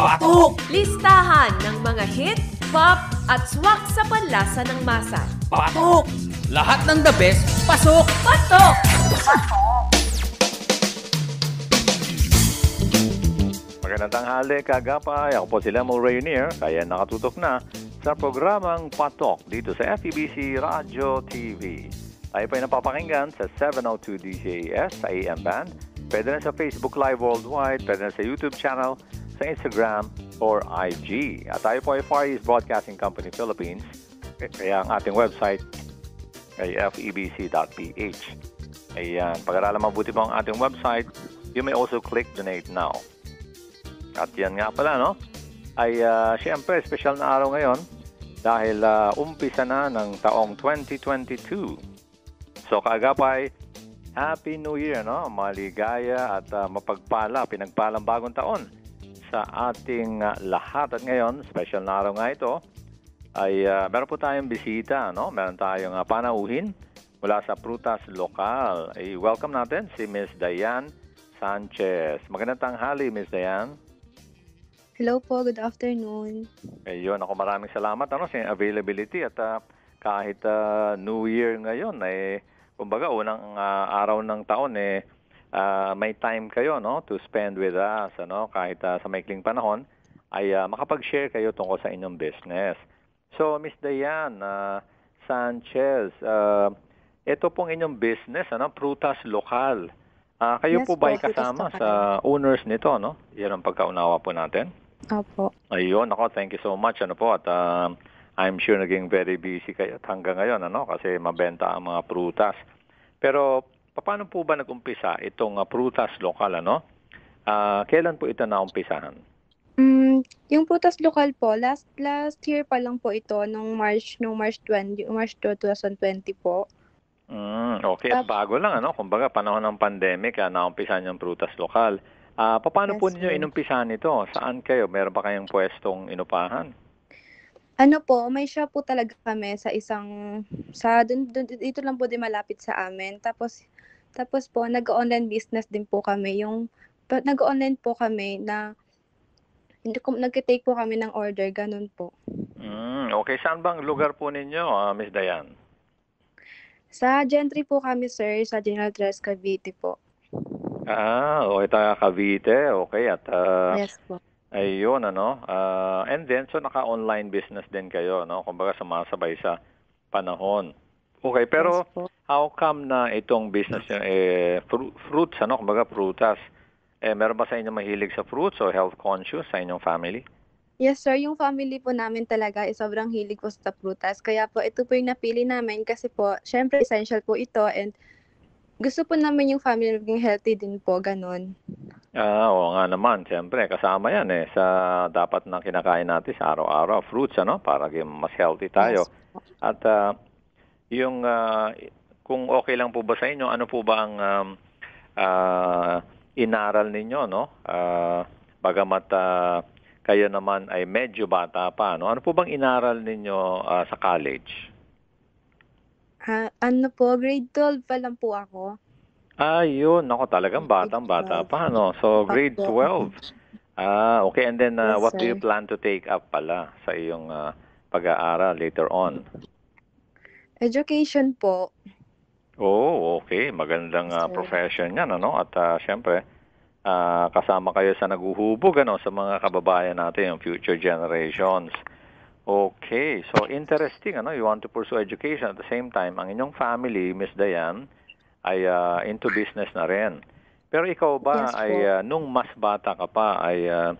Patok! Listahan ng mga hit, pop, at swak sa panlasa ng masa. Patok! Lahat ng the best, pasok! Patok! Magandang tanghali, kagapay. Ako po si Lemo Rainier, kaya nakatutok na sa programang Patok dito sa FEBC Radio TV. Tayo pa'y napapakinggan sa 702 DJS AM Band Pwede na sa Facebook Live Worldwide, pwede na sa YouTube channel, sa Instagram, or IG. At tayo po ay Far East Broadcasting Company Philippines. Kaya ang ating website ay febc.ph. Ayan, pag-aralan mabuti po ang ating website. You may also click Donate Now. At yan nga pala, no? Ay, uh, syempre, special na araw ngayon dahil uh, umpisa na ng taong 2022. So, kaagapay, Happy New Year, no? Maligaya at uh, mapagpala, pinagpalang bagong taon sa ating uh, lahat. At ngayon, special na araw nga ito, ay uh, meron po tayong bisita, no? Meron tayong uh, panauhin mula sa prutas lokal. Ay, welcome natin si Miss Diane Sanchez. Magandang tanghali, Miss Diane. Hello po, good afternoon. Ayun, ako maraming salamat ano, sa availability at uh, kahit uh, New Year ngayon, eh, kumbaga unang uh, araw ng taon eh uh, may time kayo no to spend with us ano kahit uh, sa maikling panahon ay uh, makapag-share kayo tungkol sa inyong business. So Miss Diane uh, Sanchez, uh, ito pong inyong business ano prutas lokal. Uh, kayo yes, po ba ay kasama sa owners nito, no? Yan ang pagkaunawa po natin. Opo. Ayun, ako, thank you so much. Ano po, at uh, I'm sure naging very busy kayo hanggang ngayon ano kasi mabenta ang mga prutas. Pero paano po ba nagumpisa itong uh, prutas lokal ano? Uh, kailan po ito naumpisahan? Mm, yung prutas lokal po last last year pa lang po ito nung March nung March 20 March 2020 po. Mm, okay, at bago lang ano, kumbaga panahon ng pandemic, ah, naumpisahan yung prutas lokal. Ah, uh, paano yes, po niyo inumpisahan ito? Saan kayo? Meron ba kayong pwestong inupahan? Ano po, may shop po talaga kami sa isang sa dun, dun, dito lang po din malapit sa amin. Tapos tapos po nag-online business din po kami. Yung nag-online po kami na hindi nagte-take po kami ng order, ganun po. Mm, okay, saan bang lugar po ninyo, uh, Miss Dayan? Sa Gentry po kami, sir, sa General Tres Cavite po. Ah, okay, ta Cavite. Okay, at uh, yes, po. Ayun, ano. Uh, and then, so naka-online business din kayo, no? Kumbaga sumasabay sa panahon. Okay, pero how come na itong business nyo, eh, fru- fruits, ano? Kumbaga prutas. Eh, meron ba sa inyo mahilig sa fruits o health conscious sa inyong family? Yes, sir. Yung family po namin talaga ay sobrang hilig po sa prutas. Kaya po, ito po yung napili namin kasi po, syempre, essential po ito and gusto po namin yung family maging healthy din po, ganun. Ah, oo nga naman, siyempre kasama 'yan eh sa dapat na kinakain natin sa araw-araw, fruits ano, para mas healthy tayo. Yes. At uh, yung uh, kung okay lang po ba sa inyo, ano po ba ang um, uh, inaral ninyo no? Uh, bagamat uh, kayo naman ay medyo bata pa no. Ano po bang inaral ninyo uh, sa college? Uh, ano po, grade 12 pa lang po ako. Ayun, ah, ako talagang batang-bata pa, no? So, grade 12. Ah, okay. And then, uh, yes, what do you plan to take up pala sa iyong uh, pag-aaral later on? Education po. Oh, okay. Magandang uh, profession yan, ano? At uh, syempre, uh, kasama kayo sa naguhubog, ano? Sa mga kababayan natin, yung future generations. Okay. So, interesting, ano? You want to pursue education. At the same time, ang inyong family, Miss Diane, ay uh, into business na rin. Pero ikaw ba yes, ay uh, nung mas bata ka pa ay uh,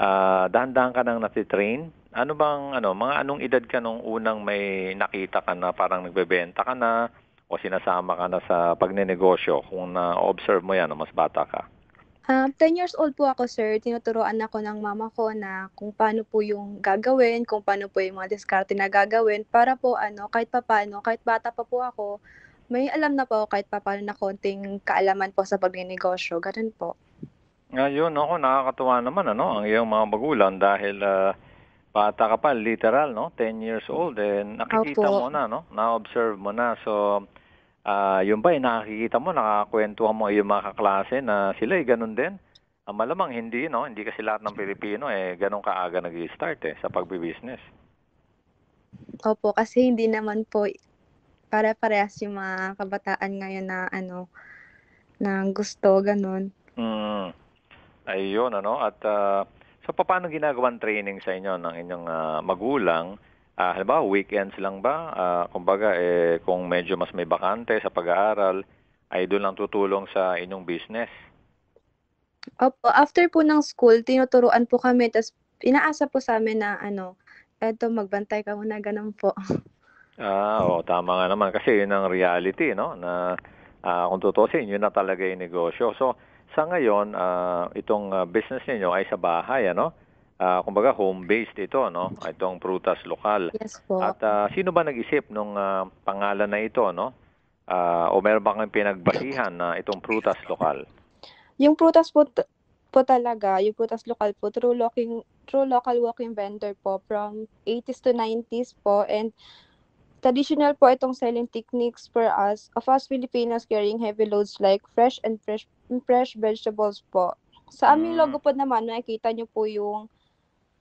uh, dahan-dahan ka nang natitrain? Ano bang ano mga anong edad ka nung unang may nakita ka na parang nagbebenta ka na o sinasama ka na sa pagnenegosyo kung na-observe mo yan nung mas bata ka? Um, 10 years old po ako, sir. Tinuturoan ako ng mama ko na kung paano po yung gagawin, kung paano po yung mga diskarte na gagawin para po ano, kahit pa paano, kahit bata pa po ako, may alam na po kahit papaano na konting kaalaman po sa pagninegosyo. Ganun po. Ngayon ako, nakakatuwa naman ano, ang iyong mga magulang dahil uh, bata ka pa, literal, no? 10 years old, eh, nakikita Opo. mo na, no? Na-observe mo na. So, uh, yun ba, eh, nakikita mo, nakakwentuhan mo yung mga kaklase na sila, ay ganun din? Ah, malamang hindi, no? Hindi kasi lahat ng Pilipino, eh, ganun kaaga nag-start, eh, sa pagbibusiness. Opo, kasi hindi naman po para parehas yung mga kabataan ngayon na ano na gusto ganun. Mm. Ayun ano at uh, so paano ginagawa training sa inyo ng inyong uh, magulang? Uh, halimbawa weekends lang ba? Uh, kumbaga eh kung medyo mas may bakante sa pag-aaral ay doon lang tutulong sa inyong business. Opo, after po ng school, tinuturuan po kami tapos inaasa po sa amin na ano, eto magbantay ka muna ganun po. Ah, oo, tama nga naman kasi yun ang reality, no? Na uh, kung tutusin, yun na talaga yung negosyo. So, sa ngayon, uh, itong uh, business niyo ay sa bahay, ano? Uh, kumbaga home-based ito, no? Itong prutas lokal. Yes At uh, sino ba nag-isip nung uh, pangalan na ito, no? Uh, o meron ba kayong pinagbasihan na itong prutas lokal? Yung prutas po, po talaga, yung prutas lokal po, true, locking, true local walking vendor po from 80s to 90s po. And Traditional po itong selling techniques for us, of us Filipinos carrying heavy loads like fresh and fresh, mm, fresh vegetables po. Sa aming mm. logo po naman, nakikita niyo po yung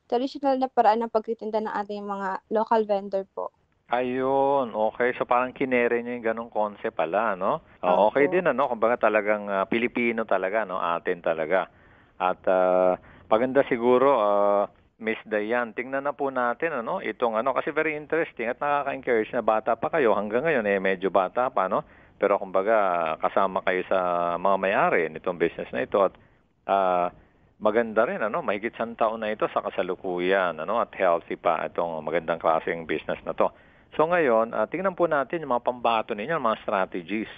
traditional na paraan ng pagtitinda ng ating mga local vendor po. Ayun, okay. So parang kinere niyo yung ganong concept pala, no? Oh, okay din, ano? Kumbaga talagang uh, Pilipino talaga, no? Atin talaga. At uh, ah, paganda siguro, uh, Miss Dayan, tingnan na po natin ano, itong ano kasi very interesting at nakaka-encourage na bata pa kayo hanggang ngayon eh medyo bata pa no. Pero kumbaga kasama kayo sa mga may-ari nitong business na ito at uh, maganda rin ano, mahigit sa taon na ito sa kasalukuyan ano at healthy pa itong magandang klaseng business na to. So ngayon, uh, tingnan po natin yung mga pambato ninyo, mga strategies.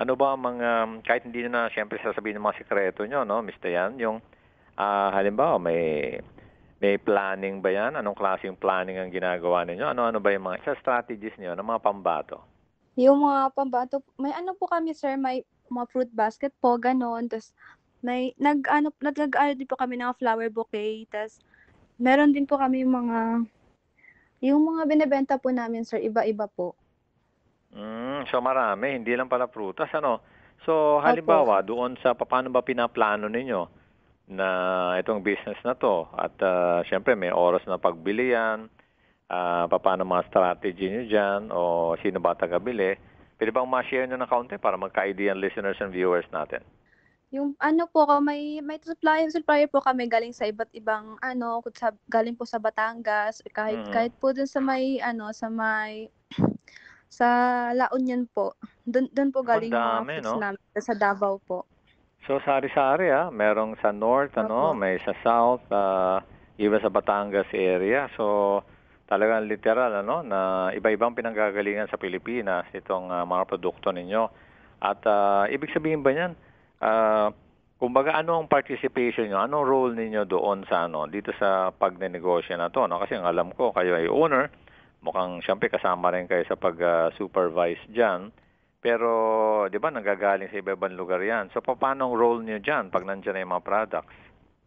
Ano ba ang mga kahit hindi na siyempre sasabihin ng mga sikreto nyo no, Mr. Yan, yung uh, halimbawa may may planning ba yan? Anong klaseng planning ang ginagawa ninyo? Ano-ano ba yung mga sa strategies niyo ng ano mga pambato? Yung mga pambato, may ano po kami sir, may mga fruit basket po, ganon. Tapos may nag ano nag ano din po kami ng flower bouquet tas meron din po kami yung mga yung mga binebenta po namin sir iba-iba po mm, so marami hindi lang pala prutas ano so halimbawa Opo. doon sa paano ba pinaplano ninyo na itong business na to at uh, syempre may oras na pagbili yan, uh, paano mga strategy nyo dyan o sino ba tagabili. Pwede bang ma-share nyo ng kaunti para magka-idea ang listeners and viewers natin? Yung ano po ko, may, may supplier, supplier po kami galing sa iba't ibang ano, sa, galing po sa Batangas, kahit, mm-hmm. kahit po dun sa may, ano, sa may, sa La Union po. Doon po galing Madami, mga foods no? namin sa Davao po. So, sari-sari ah. Merong sa north, ano, Opo. may sa south, uh, ah, iba sa Batangas area. So, talagang literal, ano, na iba-ibang pinanggagalingan sa Pilipinas itong uh, mga produkto ninyo. At uh, ibig sabihin ba niyan, uh, kumbaga ano ang participation niyo, anong role niyo doon sa ano, dito sa pagnenegosyo na to, no? Kasi ang alam ko, kayo ay owner, mukhang siyempre kasama rin kayo sa pag-supervise uh, diyan. Pero, di ba, nanggagaling sa iba-ibang lugar yan. So, paano ang role niyo dyan pag nandiyan na yung mga products?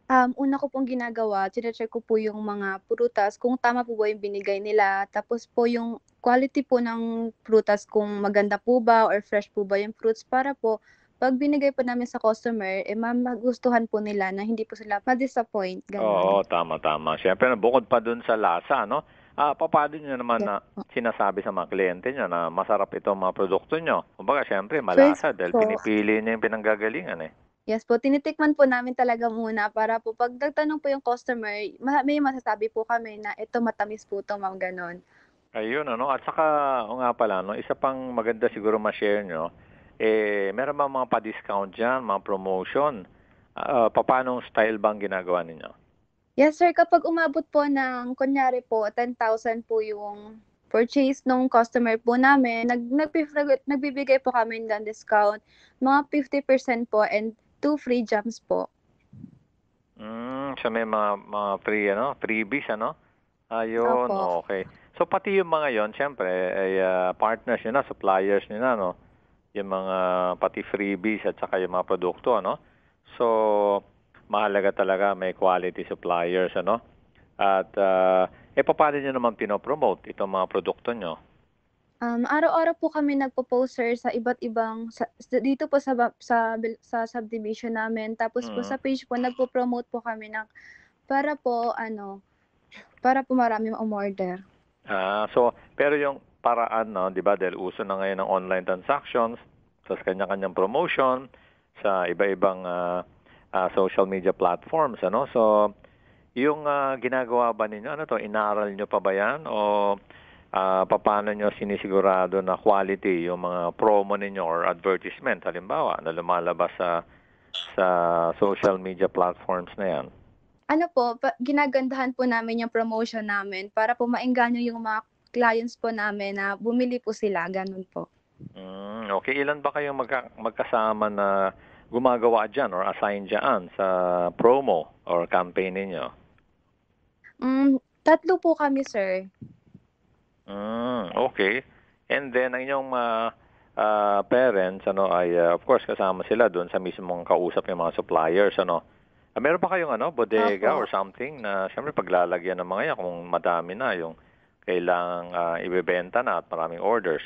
Um, una ko pong ginagawa, chinecheck ko po yung mga prutas, kung tama po ba yung binigay nila. Tapos po yung quality po ng prutas, kung maganda po ba or fresh po ba yung fruits para po pag binigay po namin sa customer, eh magustuhan po nila na hindi po sila ma-disappoint. Ganun. Oo, tama, tama. Siyempre, bukod pa dun sa lasa, no? Ah, papaano nyo naman na sinasabi sa mga kliyente nyo na masarap ito mga produkto niyo? Kumbaga, syempre, malasa dahil pinipili niyo yung pinanggagalingan eh. Yes po, tinitikman po namin talaga muna para po pag nagtanong po yung customer, may masasabi po kami na ito matamis po ito, ma'am, ganon. Ayun, ano. At saka, o nga pala, no, isa pang maganda siguro ma-share nyo, eh, meron ba mga pa-discount dyan, mga promotion? Uh, ah, ah, paano style bang ginagawa ninyo? Yes, sir. Kapag umabot po ng, kunyari po, 10,000 po yung purchase nung customer po namin, nag, nagbibigay, nagbibigay po kami ng discount, mga 50% po and two free jumps po. Mm, so may mga, mga free, ano, freebies, ano? Ayun, Opo. okay. So pati yung mga yon syempre, ay uh, partners nyo na, suppliers nyo na, no? Yung mga pati freebies at saka yung mga produkto, ano? So, mahalaga talaga may quality suppliers, ano? At uh, eh, paano niyo naman pinopromote itong mga produkto niyo Um, araw-araw po kami nagpo-post sir sa iba't ibang sa, dito po sa sa sa subdivision namin. Tapos mm. po sa page po nagpo-promote po kami ng para po ano para po marami umorder. Ah, so pero yung paraan no, 'di ba? Dahil uso na ngayon ng online transactions, sa kanya-kanyang promotion, sa iba-ibang uh, uh, social media platforms ano so yung uh, ginagawa ba ninyo ano to inaral niyo pa ba yan o uh, ah, paano niyo sinisigurado na quality yung mga promo ninyo or advertisement halimbawa na lumalabas sa sa social media platforms na yan ano po, pa, ginagandahan po namin yung promotion namin para po maengganyo yung mga clients po namin na bumili po sila, ganun po. Mm, okay, ilan ba kayong magka, magkasama na gumagawa dyan or assign dyan sa promo or campaign ninyo? Mm, tatlo po kami, sir. Mm, okay. And then, ang inyong uh, uh, parents, ano, ay, uh, of course, kasama sila doon sa mismong kausap ng mga suppliers, ano. Uh, meron pa kayong, ano, bodega Apo. or something na, siyempre, paglalagyan ng mga yan kung madami na yung kailangang uh, ibebenta na at maraming orders.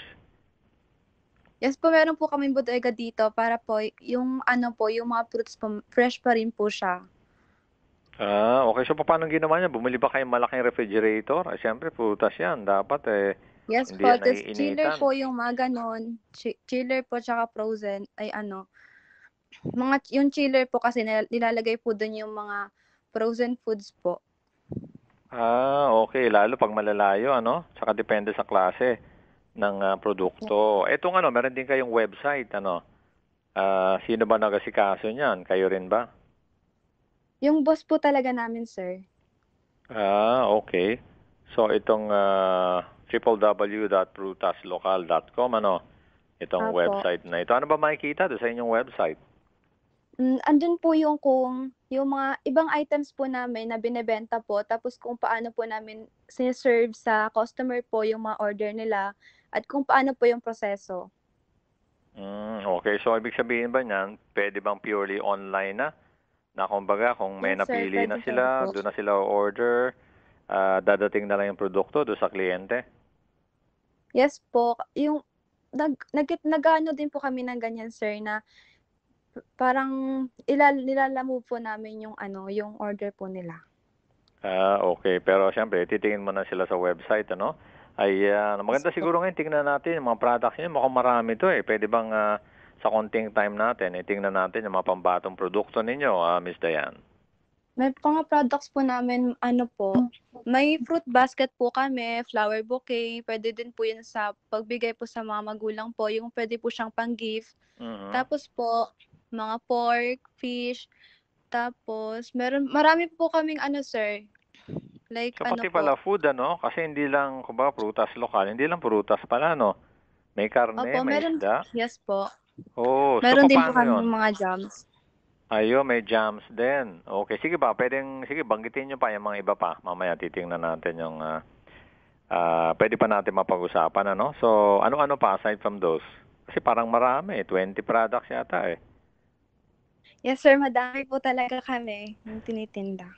Yes po, meron po kami bodega dito para po yung ano po, yung mga fruits po, fresh pa rin po siya. Ah, okay. So, paano ginawa niya? Bumili ba kayong malaking refrigerator? Ah, Siyempre, putas yan. Dapat eh, Yes hindi po, yan chiller po yung mga ganon. chiller po tsaka frozen, ay ano. Mga, yung chiller po kasi nilalagay po doon yung mga frozen foods po. Ah, okay. Lalo pag malalayo, ano? Tsaka depende sa klase ng uh, produkto. Etong ano, meron din kayong website, ano? Uh, sino ba nagasikaso niyan? Kayo rin ba? Yung boss po talaga namin, sir. Ah, okay. So itong uh, ah, www.prutaslocal.com, ano? Itong Apo. website na ito. Ano ba makikita do sa inyong website? Mm, andun po yung kung yung mga ibang items po namin na binebenta po, tapos kung paano po namin sinaserve sa customer po yung mga order nila, at kung paano po yung proseso. Mm, okay, so ibig sabihin ba niyan, pwede bang purely online na? Na kumbaga, kung may yes, napili sir, na sila, doon na sila order, uh, dadating na lang yung produkto doon sa kliyente? Yes po. Yung nag, nag, nag din po kami ng ganyan, sir, na parang ilal, nilalamo po namin yung ano, yung order po nila. Ah, uh, okay. Pero siyempre, titingin mo na sila sa website, ano? Ayan. Maganda siguro ngayon, tingnan natin yung mga products niya. Mukhang marami to eh. Pwede bang uh, sa konting time natin, eh, tingnan natin yung mga pambatong produkto ninyo, uh, ah, Ms. Dayan? May mga products po namin, ano po, may fruit basket po kami, flower bouquet, pwede din po yun sa pagbigay po sa mga magulang po, yung pwede po siyang pang-gift. Uh-huh. Tapos po, mga pork, fish, tapos meron, marami po kaming ano sir, Like, so, ano pati po? pala food, ano? Kasi hindi lang, kumbaga, prutas lokal. Hindi lang prutas pala, no? May karne, Opo, may meron, isda. Yes po. Oo. Oh, meron so, din po kami yun? mga jams. Ayo, may jams din. Okay, sige pa. pwedeng, sige, banggitin nyo pa yung mga iba pa. Mamaya titingnan natin yung, uh, uh, pwede pa natin mapag-usapan, ano? So, ano-ano pa aside from those? Kasi parang marami, 20 eh. products yata eh. Yes sir, madami po talaga kami yung tinitinda.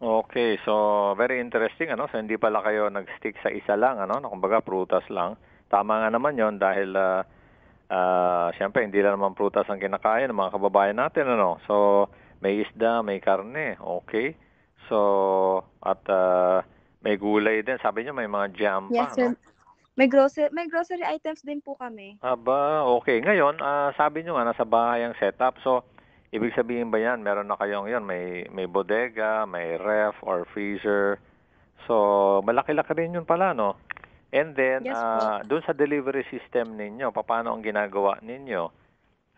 Okay, so very interesting ano. So hindi pala kayo nag-stick sa isa lang ano, kumbaga prutas lang. Tama nga naman 'yon dahil uh, ah, uh, ah, siyempre hindi lang naman prutas ang kinakain ng mga kababayan natin ano. So may isda, may karne, okay. So at uh, may gulay din. Sabi niyo may mga jam pa. Yes, sir. No? May grocery, may grocery items din po kami. Aba, okay. Ngayon, uh, sabi niyo nga nasa bahay ang setup. So Ibig sabihin ba yan, meron na kayong yon may, may bodega, may ref or freezer. So, malaki-laki rin yun pala, no? And then, yes, uh, ah, doon sa delivery system ninyo, paano ang ginagawa ninyo?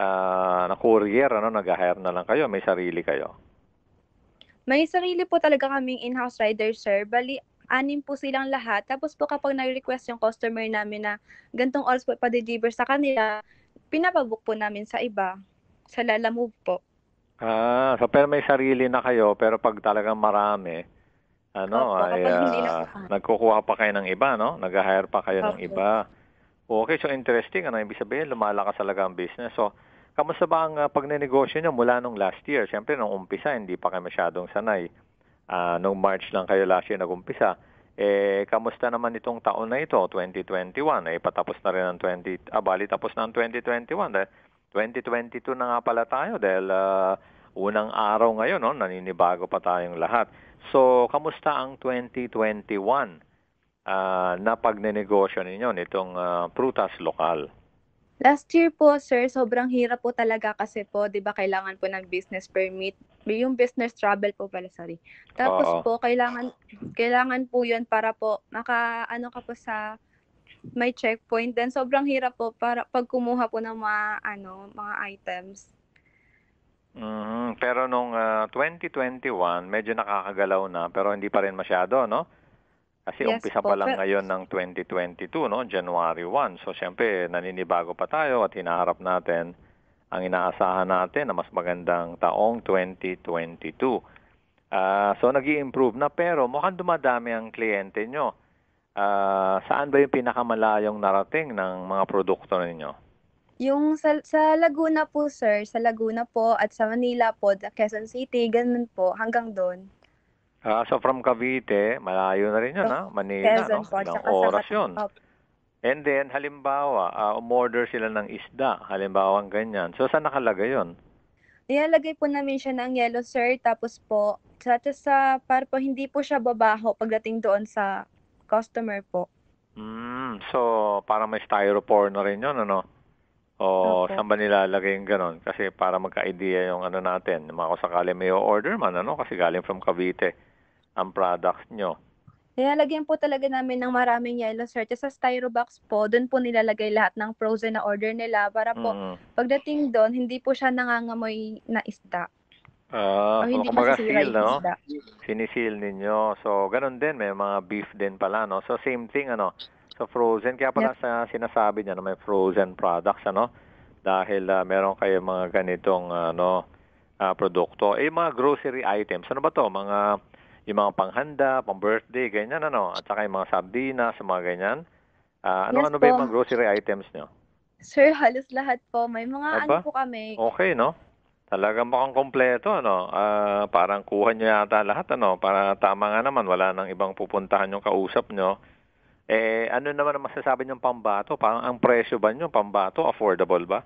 Uh, na courier, ano, nag-hire na lang kayo, may sarili kayo? May sarili po talaga kaming in-house rider, sir. Bali, anim po silang lahat. Tapos po kapag nag-request yung customer namin na gantong oras po pa sa kanila, pinapabook po namin sa iba. Sa Lala Move po. Ah, so pero may sarili na kayo, pero pag talagang marami, ano, Opo, ay, kapag hindi na- ah, nagkukuha pa kayo ng iba, no? Nag-hire pa kayo ng iba. Okay, so interesting. Ano ibig sabihin? Lumalakas talaga ang business. So, kamusta ba ang ah, pagnenegosyo nyo mula nung last year? Siyempre, nung umpisa, hindi pa kayo masyadong sanay. Ah, nung March lang kayo last year nag-umpisa. Eh, kamusta naman itong taon na ito, 2021? Eh, patapos na rin ang 20, ah, bali, tapos na ang 2021. Dahil 2022 na nga pala tayo dahil uh, unang araw ngayon, no, naninibago pa tayong lahat. So, kamusta ang 2021 uh, ah, na pagnenegosyo ninyo nitong uh, prutas lokal? Last year po, sir, sobrang hirap po talaga kasi po, 'di ba, kailangan po ng business permit, yung business travel po pala, sorry. Tapos Oo. po, kailangan kailangan po 'yun para po maka ano ka po sa may checkpoint. Then sobrang hirap po para pag kumuha po ng mga ano, mga items. Mm, pero nung uh, ah, 2021, medyo nakakagalaw na pero hindi pa rin masyado, no? Kasi yes, umpisa po, pa lang pero... ngayon ng 2022, no? January 1. So siyempre naninibago pa tayo at hinaharap natin ang inaasahan natin na mas magandang taong 2022. Uh, ah, so nag improve na pero mukhang dumadami ang kliyente nyo ah, saan ba yung pinakamalayong narating ng mga produkto ninyo? Yung sa, sa Laguna po, sir, sa Laguna po at sa Manila po, Quezon City, ganun po, hanggang doon. Ah, so from Cavite, malayo na rin yun, ha? Ah, Manila, Quezon no? po, Ilang sa yun. And then, halimbawa, ah, umorder sila ng isda, halimbawa ganyan. So, saan nakalagay yun? Nilalagay po namin siya ng yellow, sir, tapos po, sa, sa para po hindi po siya babaho pagdating doon sa customer po. Mm, so, para may styrofoam na rin yun, ano? O okay. saan ba nilalagay yung ganun? Kasi para magka-idea yung ano natin, mga sakali may order man, ano? Kasi galing from Cavite ang products nyo. Nilalagyan po talaga namin ng maraming yellow sir. sa styro box po, doon po nilalagay lahat ng frozen na order nila para po mm. pagdating doon, hindi po siya nangangamoy na isda. Ah, uh, oh, o hindi kumbaga no? isda. Sinisil ninyo. So, ganun din. May mga beef din pala, no? So, same thing, ano? So, frozen. Kaya pala Yep. sa sinasabi niya, no? may frozen products, ano? Dahil ah, meron kayo mga ganitong, ano, ah, produkto. Eh, mga grocery items. Ano ba to? Mga, yung mga panghanda, pang-birthday, ganyan, ano? At saka yung mga sardinas, yung mga ganyan. Ah, ano-ano Yes ano ba yung mga grocery items nyo? Sir, halos lahat po. May mga Aba? Ano, ano po kami. Okay, no? Talaga mukhang kompleto, ano? Uh, parang kuha niyo yata lahat, ano? Para tama nga naman, wala nang ibang pupuntahan yung kausap nyo. Eh, ano naman ang masasabi niyo pambato? Parang ang presyo ba niyo pambato? Affordable ba?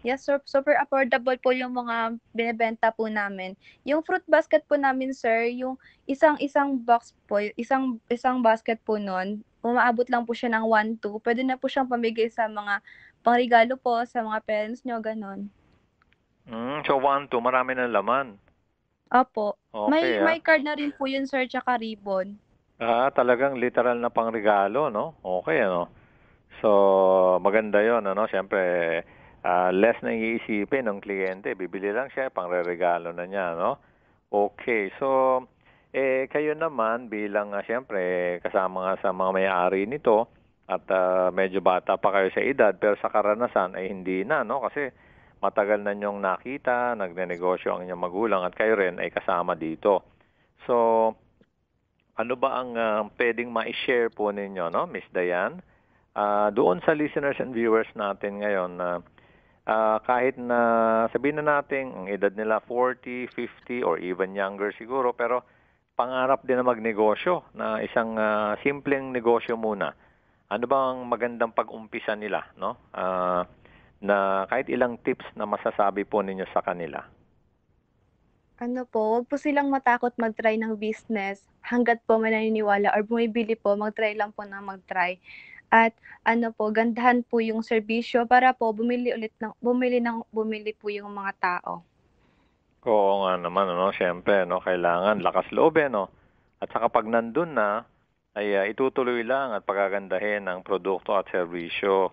Yes, sir. Super affordable po yung mga binebenta po namin. Yung fruit basket po namin, sir, yung isang-isang box po, isang isang basket po noon, umaabot lang po siya ng 1-2. Pwede na po siyang pamigay sa mga pangregalo po, sa mga parents nyo, ganun. Mm, so one, two, marami ng laman. Opo. Okay, may, ah. may card na rin po yun, sir, tsaka ribbon. Ah, talagang literal na pangregalo, no? Okay, ano? So, maganda yon ano? Siyempre, uh, less na iisipin ng kliyente. Bibili lang siya, pangregalo na niya, no? Okay, so, eh, kayo naman bilang, uh, siyempre, kasama nga sa mga may-ari nito, at uh, medyo bata pa kayo sa edad, pero sa karanasan ay hindi na, no? Kasi matagal na niyong nakita, nagnenegosyo ang inyong magulang at kayo rin ay kasama dito. So, ano ba ang uh, pwedeng ma-share po ninyo, no, Miss Diane? Uh, doon sa listeners and viewers natin ngayon na uh, uh, ah, kahit na sabihin na natin ang edad nila 40, 50 or even younger siguro pero pangarap din na magnegosyo na isang uh, simpleng negosyo muna. Ano ba ang magandang pag-umpisa nila, no? Uh, na kahit ilang tips na masasabi po ninyo sa kanila? Ano po, huwag po silang matakot mag-try ng business hanggat po may naniniwala or bumibili po, mag-try lang po na mag-try. At ano po, gandahan po yung serbisyo para po bumili ulit ng bumili ng bumili po yung mga tao. Oo nga naman, ano, syempre, no, kailangan lakas loob, eh, no. At saka pag nandun na, ay uh, itutuloy lang at pagagandahin ang produkto at serbisyo.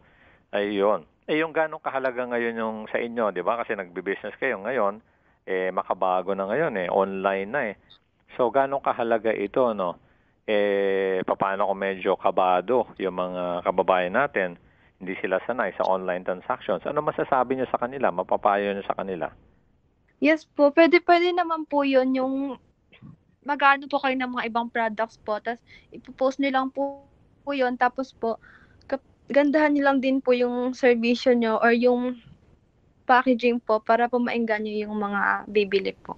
Ay yun, eh, yung gano'ng kahalaga ngayon yung sa inyo, di ba? Kasi nagbe-business kayo ngayon, eh, makabago na ngayon eh, online na eh. So, gano'ng kahalaga ito, no? Eh, paano kung medyo kabado yung mga kababayan natin, hindi sila sanay sa online transactions. Ano masasabi niyo sa kanila? Mapapayo niyo sa kanila? Yes po, pwede pwede naman po yun yung magano po kayo ng mga ibang products po. Tapos ipopost niyo lang po, po yun. Tapos po, gandahan niyo lang din po yung servisyo niyo or yung packaging po para po maengganyo yung mga bibili po.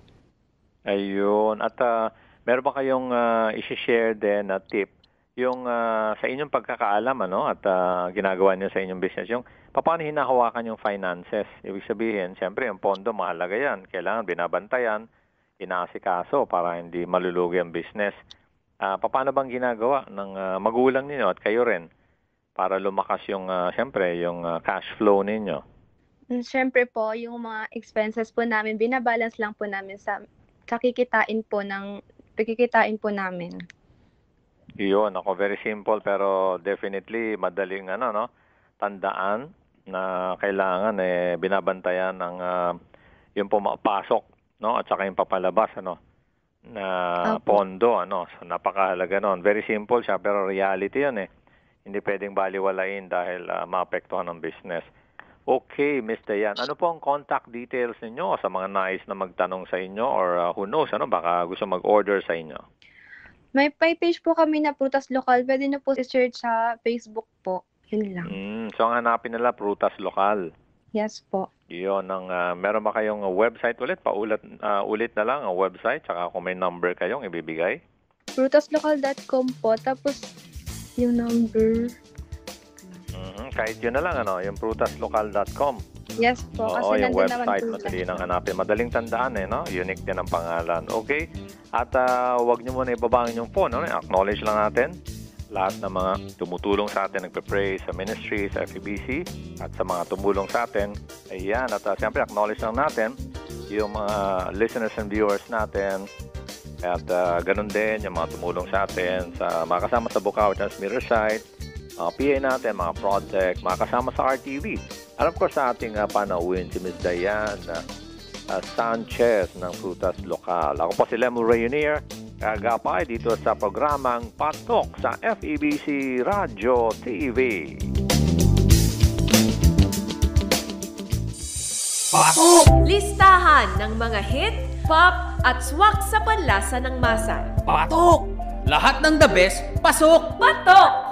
Ayun. At uh, meron ba kayong uh, isi-share din na tip yung uh, sa inyong pagkakaalam ano at uh, ginagawa niyo sa inyong business yung paano hinahawakan yung finances ibig sabihin siyempre yung pondo mahalaga yan kailangan binabantayan inaasikaso para hindi malulugi ang business uh, paano bang ginagawa ng uh, magulang niyo at kayo rin para lumakas yung uh, syempre yung uh, cash flow ninyo? Mm, syempre po, yung mga expenses po namin binabalance lang po namin sa kakikitain po ng pagkikitain po namin. Iyon, ako very simple pero definitely madaling ano no, tandaan na kailangan eh binabantayan ng uh, yung pumapasok no at saka yung papalabas ano na okay. pondo ano so napakahalaga noon very simple siya pero reality 'yon eh hindi pwedeng baliwalain dahil uh, maapektuhan ng business. Okay, Mr. Yan. Ano po ang contact details ninyo sa mga nais na magtanong sa inyo or uh, who knows, ano, baka gusto mag-order sa inyo? May, may page po kami na Prutas Lokal. Pwede nyo po i-search sa Facebook po. Yun lang. Mm, so ang hanapin nila, Prutas Lokal. Yes po. Yun, ang, uh, meron ba kayong website ulit? Paulit uh, ulit na lang ang website, tsaka kung may number kayong ibibigay? Prutaslocal.com po. Tapos yung number. Mm-hmm. Kahit yun na lang, ano, yung prutaslocal.com. Yes po, Oo, kasi yung nandun naman website, po. madali nang hanapin. Madaling tandaan eh, no? Unique din ang pangalan. Okay? At ah, wag niyo muna ibabangin yung phone, no? Acknowledge lang natin lahat ng mga tumutulong sa atin, nagpe-pray sa ministry, sa FEBC, at sa mga tumulong sa atin. Ayan, at ah, siyempre acknowledge lang natin yung mga listeners and viewers natin at uh, ganun din yung mga tumulong sa atin sa mga kasama sa Bukaw Transmitter site, mga PA natin, mga project, mga kasama sa RTV. At of course sa ating uh, ah, panauwin si Ms. Diane uh, uh, Sanchez ng Frutas Lokal. Ako po si Lemo Rainier, kagapay dito sa programang Patok sa FEBC Radio TV. Patok! Listahan ng mga hit pop at swak sa panlasa ng masa. Patok! Lahat ng the best, pasok! Patok!